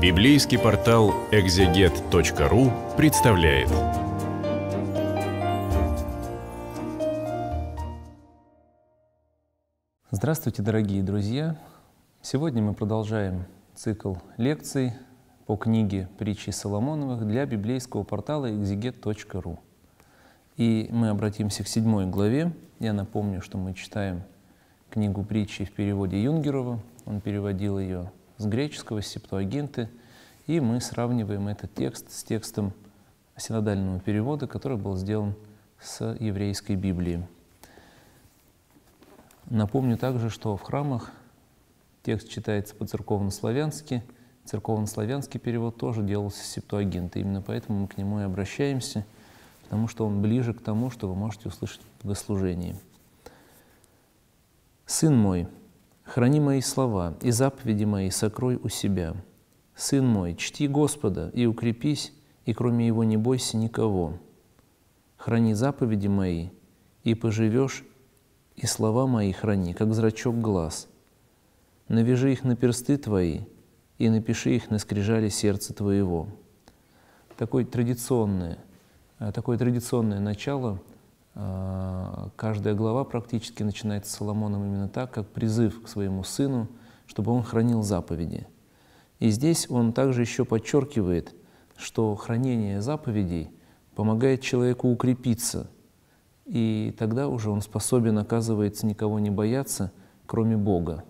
Библейский портал экзегет.ру представляет. Здравствуйте, дорогие друзья! Сегодня мы продолжаем цикл лекций по книге «Притчи Соломоновых» для библейского портала экзегет.ру. И мы обратимся к седьмой главе. Я напомню, что мы читаем книгу «Притчи» в переводе Юнгерова. Он переводил ее с греческого септуагинты, и мы сравниваем этот текст с текстом синодального перевода, который был сделан с еврейской Библии. Напомню также, что в храмах текст читается по-церковно-славянски, церковно-славянский перевод тоже делался с септуагинта, именно поэтому мы к нему и обращаемся, потому что он ближе к тому, что вы можете услышать в богослужении. «Сын мой, Храни мои слова и заповеди мои сокрой у себя. Сын мой, чти Господа и укрепись, и кроме Его не бойся никого. Храни заповеди мои, и поживешь, и слова мои храни, как зрачок глаз. Навяжи их на персты твои, и напиши их на скрижали сердца твоего. Такое традиционное, э, такое традиционное начало – а, каждая глава практически начинается с Соломоном именно так, как призыв к своему сыну, чтобы он хранил заповеди. И здесь он также еще подчеркивает, что хранение заповедей помогает человеку укрепиться, и тогда уже он способен, оказывается, никого не бояться, кроме Бога.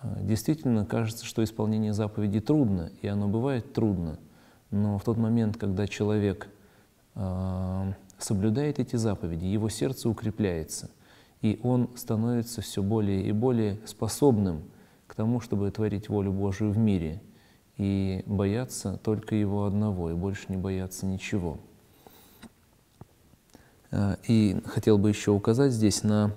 А, действительно, кажется, что исполнение заповедей трудно, и оно бывает трудно, но в тот момент, когда человек э соблюдает эти заповеди, его сердце укрепляется, и он становится все более и более способным к тому, чтобы творить волю Божию в мире, и бояться только его одного, и больше не бояться ничего. А, и хотел бы еще указать здесь на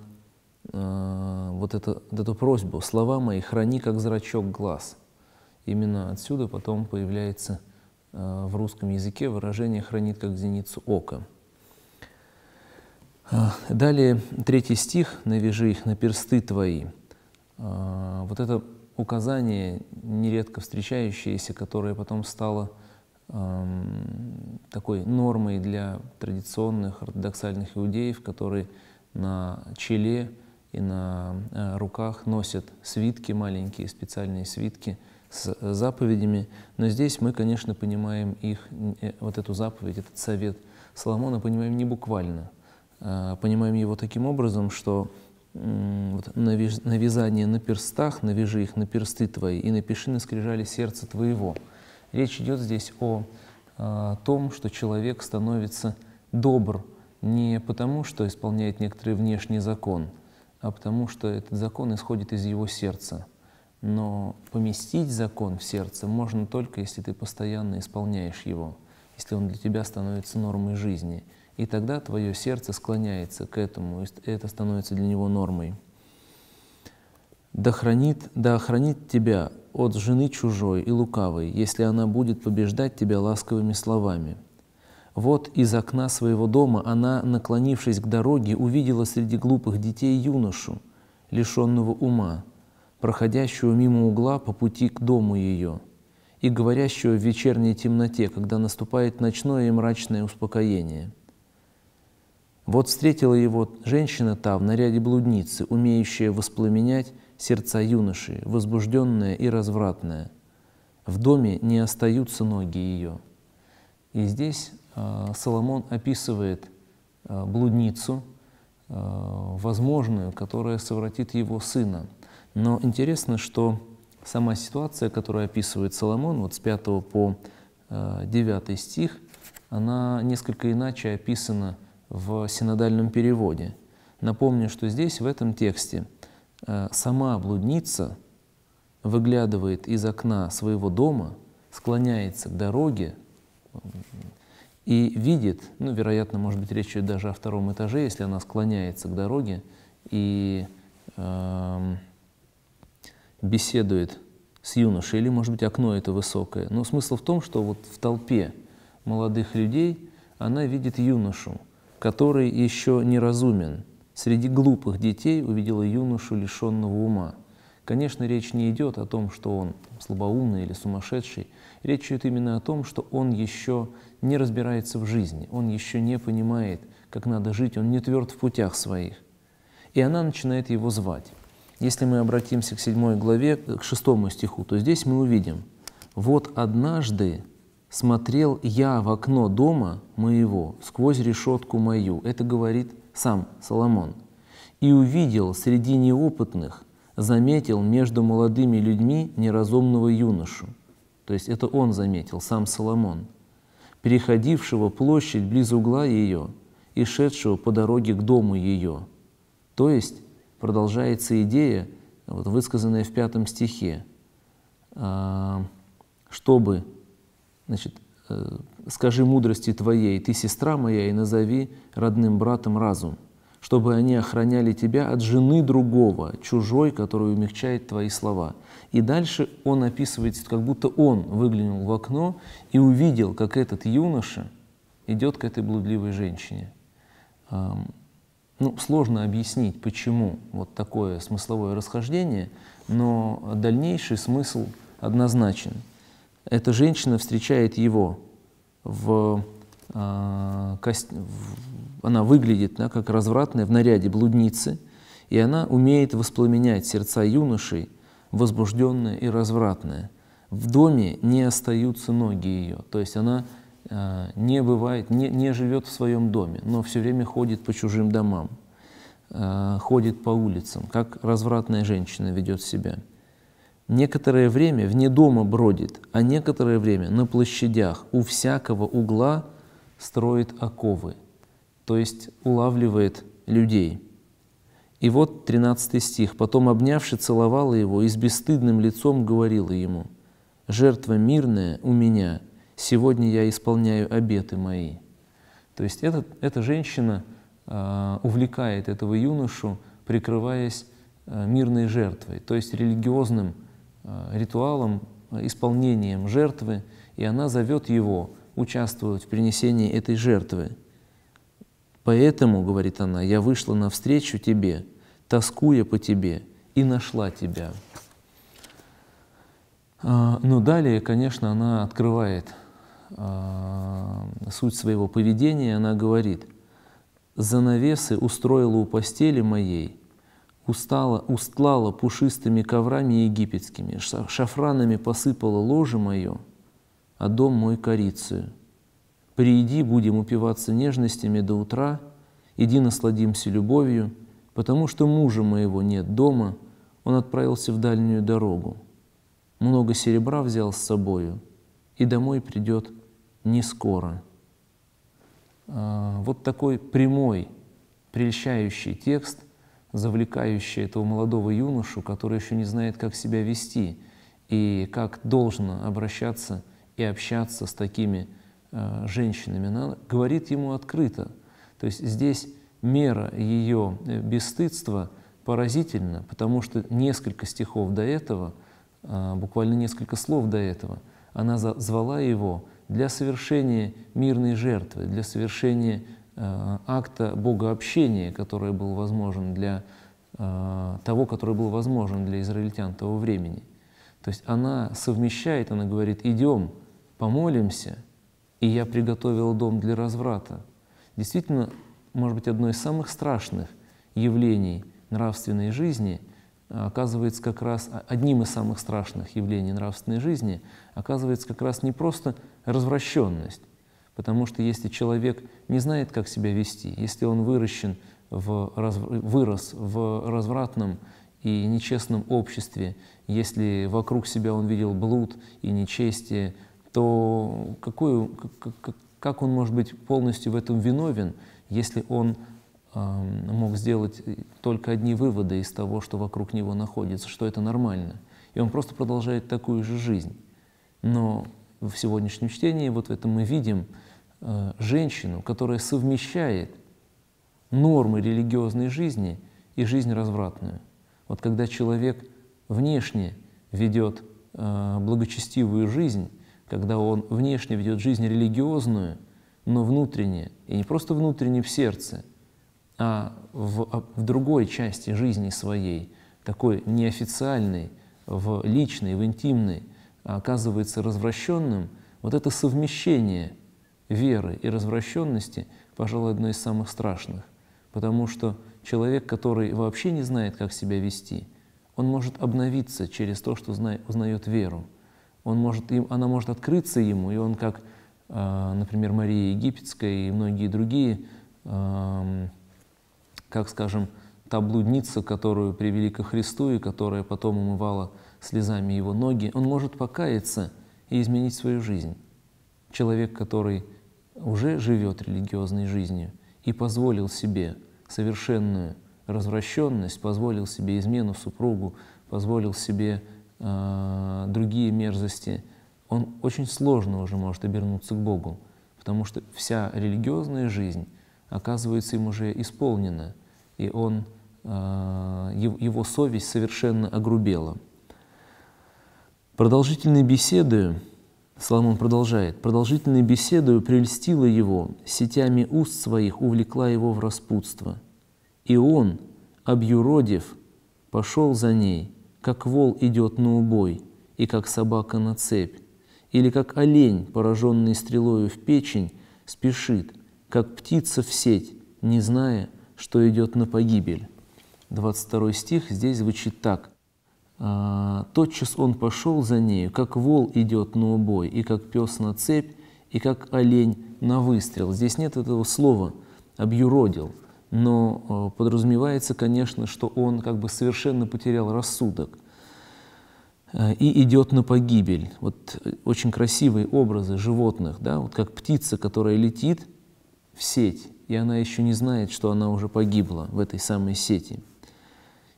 а, вот эту, вот эту просьбу «Слова мои храни, как зрачок глаз». Именно отсюда потом появляется а, в русском языке выражение «хранит, как зеницу ока». А, далее третий стих «Навяжи их на персты твои». А, вот это указание, нередко встречающееся, которое потом стало такой нормой для традиционных ортодоксальных иудеев, которые на челе и на а, руках носят свитки, маленькие специальные свитки с заповедями. Но здесь мы, конечно, понимаем их, э, вот эту заповедь, этот совет Соломона, понимаем не буквально – а, понимаем его таким образом, что вот, навязание на перстах, навяжи их на персты твои, и напиши на скрижали сердце твоего. Речь идет здесь о, о а, том, что человек становится добр не потому, что исполняет некоторый внешний закон, а потому, что этот закон исходит из его сердца. Но поместить закон в сердце можно только, если ты постоянно исполняешь его, если он для тебя становится нормой жизни – и тогда твое сердце склоняется к этому, и это становится для него нормой. Да хранит, да хранит тебя от жены чужой и лукавой, если она будет побеждать тебя ласковыми словами. Вот из окна своего дома она, наклонившись к дороге, увидела среди глупых детей юношу, лишенного ума, проходящего мимо угла по пути к дому ее и говорящего в вечерней темноте, когда наступает ночное и мрачное успокоение – вот встретила его женщина та в наряде блудницы, умеющая воспламенять сердца юноши, возбужденная и развратная. В доме не остаются ноги ее. И здесь а, Соломон описывает а, блудницу, а, возможную, которая совратит его сына. Но интересно, что сама ситуация, которую описывает Соломон, вот с 5 по 9 стих, она несколько иначе описана – в синодальном переводе. Напомню, что здесь, в этом тексте, э, сама блудница выглядывает из окна своего дома, склоняется к дороге э, и видит, ну, вероятно, может быть, речь идет даже о втором этаже, если она склоняется к дороге и э, беседует с юношей, или, может быть, окно это высокое. Но смысл в том, что вот в толпе молодых людей она видит юношу – который еще не разумен. Среди глупых детей увидела юношу лишенного ума. Конечно, речь не идет о том, что он слабоумный или сумасшедший. Речь идет именно о том, что он еще не разбирается в жизни, он еще не понимает, как надо жить, он не тверд в путях своих. И она начинает его звать. Если мы обратимся к 7 главе, к 6 стиху, то здесь мы увидим, вот однажды смотрел я в окно дома моего сквозь решетку мою. Это говорит сам Соломон. И увидел среди неопытных, заметил между молодыми людьми неразумного юношу. То есть это он заметил, сам Соломон, переходившего площадь близ угла ее и шедшего по дороге к дому ее. То есть продолжается идея, вот высказанная в пятом стихе, а, чтобы Значит, э, скажи мудрости твоей, ты сестра моя, и назови родным братом разум, чтобы они охраняли тебя от жены другого, чужой, который умягчает твои слова. И дальше он описывает как будто он выглянул в окно и увидел, как этот юноша идет к этой блудливой женщине. Ну, сложно объяснить, почему вот такое смысловое расхождение, но дальнейший смысл однозначен – эта женщина встречает его в, э, кост... в она выглядит да, как развратная в наряде блудницы, и она умеет воспламенять сердца юношей, возбужденные и развратные. В доме не остаются ноги ее, то есть она э, не бывает, не, не живет в своем доме, но все время ходит по чужим домам, э, ходит по улицам, как развратная женщина ведет себя некоторое время вне дома бродит, а некоторое время на площадях у всякого угла строит оковы, то есть улавливает людей. И вот 13 стих. «Потом, обнявши, целовала его и с бесстыдным лицом говорила ему, «Жертва мирная у меня, сегодня я исполняю обеты мои». То есть этот, эта женщина э, увлекает этого юношу, прикрываясь э, мирной жертвой, то есть религиозным Э, ритуалом, э, исполнением жертвы, и она зовет его участвовать в принесении этой жертвы. «Поэтому, — говорит она, — я вышла навстречу тебе, тоскуя по тебе, и нашла тебя». А, но далее, конечно, она открывает а, суть своего поведения, она говорит, «Занавесы устроила у постели моей, устала, устлала пушистыми коврами египетскими, шафранами посыпала ложе мое, а дом мой корицею. Прииди, будем упиваться нежностями до утра, иди насладимся любовью, потому что мужа моего нет дома, он отправился в дальнюю дорогу. Много серебра взял с собою, и домой придет не скоро. А, вот такой прямой, прельщающий текст – завлекающая этого молодого юношу, который еще не знает, как себя вести и как должно обращаться и общаться с такими э, женщинами. Она говорит ему открыто. То есть здесь мера ее э, бесстыдства поразительна, потому что несколько стихов до этого, э, буквально несколько слов до этого, она звала его для совершения мирной жертвы, для совершения Э, акта богообщения, который был возможен для э, того, который был возможен для израильтян того времени. То есть она совмещает, она говорит, идем, помолимся, и я приготовил дом для разврата. Действительно, может быть, одно из самых страшных явлений нравственной жизни э, оказывается как раз а, одним из самых страшных явлений нравственной жизни оказывается как раз не просто развращенность, Потому что если человек не знает, как себя вести, если он выращен в, вырос в развратном и нечестном обществе, если вокруг себя он видел блуд и нечестие, то какую, как, как он может быть полностью в этом виновен, если он эм, мог сделать только одни выводы из того, что вокруг него находится, что это нормально. И он просто продолжает такую же жизнь. Но в сегодняшнем чтении, вот в этом мы видим э, женщину, которая совмещает нормы религиозной жизни и жизнь развратную. Вот когда человек внешне ведет э, благочестивую жизнь, когда он внешне ведет жизнь религиозную, но внутренне, и не просто внутренне в сердце, а в, а, в другой части жизни своей, такой неофициальной, в личной, в интимной, а оказывается развращенным, вот это совмещение веры и развращенности, пожалуй, одно из самых страшных. Потому что человек, который вообще не знает, как себя вести, он может обновиться через то, что узнает веру. Он может, она может открыться ему, и он, как, а, например, Мария Египетская и многие другие, как, скажем, та блудница, которую привели ко Христу и которая потом умывала слезами его ноги, он может покаяться и изменить свою жизнь. Человек, который уже живет религиозной жизнью и позволил себе совершенную развращенность, позволил себе измену супругу, позволил себе э, другие мерзости, он очень сложно уже может обернуться к Богу, потому что вся религиозная жизнь оказывается им уже исполнена, и он, э, его совесть совершенно огрубела. Продолжительные беседы, Соломон продолжает, продолжительные беседы прельстила его, сетями уст своих увлекла его в распутство. И он, объюродив, пошел за ней, как вол идет на убой, и как собака на цепь, или как олень, пораженный стрелою в печень, спешит, как птица в сеть, не зная, что идет на погибель. 22 стих здесь звучит так. А, тотчас он пошел за нею, как вол идет на убой, и как пес на цепь, и как олень на выстрел. Здесь нет этого слова «объюродил», но а, подразумевается, конечно, что он как бы совершенно потерял рассудок а, и идет на погибель. Вот э, очень красивые образы животных, да, вот как птица, которая летит в сеть, и она еще не знает, что она уже погибла в этой самой сети.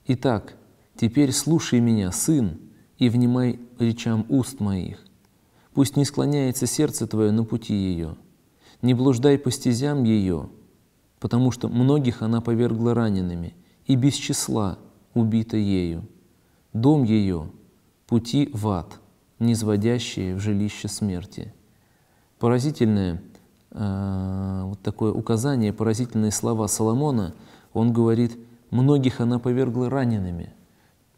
Итак, Теперь слушай меня, сын, и внимай речам уст моих. Пусть не склоняется сердце твое на пути ее, не блуждай по стезям ее, потому что многих она повергла ранеными, и без числа убита ею. Дом ее — пути в ад, низводящие в жилище смерти. Поразительное а, вот такое указание, поразительные слова Соломона, он говорит, многих она повергла ранеными —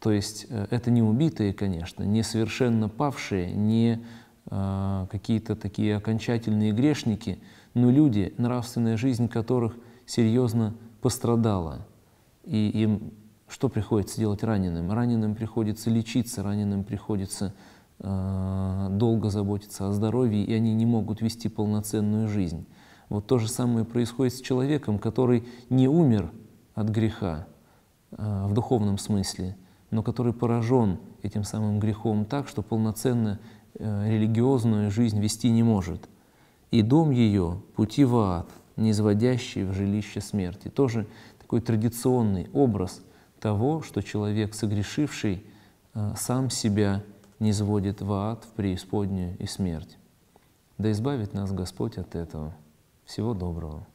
то есть э, это не убитые, конечно, не совершенно павшие, не э, какие-то такие окончательные грешники, но люди, нравственная жизнь которых серьезно пострадала. И им что приходится делать раненым? Раненым приходится лечиться, раненым приходится э, долго заботиться о здоровье, и они не могут вести полноценную жизнь. Вот то же самое происходит с человеком, который не умер от греха э, в духовном смысле – но который поражен этим самым грехом так, что полноценно э, религиозную жизнь вести не может. И дом ее – пути в ад, не изводящий в жилище смерти. Тоже такой традиционный образ того, что человек, согрешивший, э, сам себя не сводит в ад, в преисподнюю и смерть. Да избавит нас Господь от этого. Всего доброго.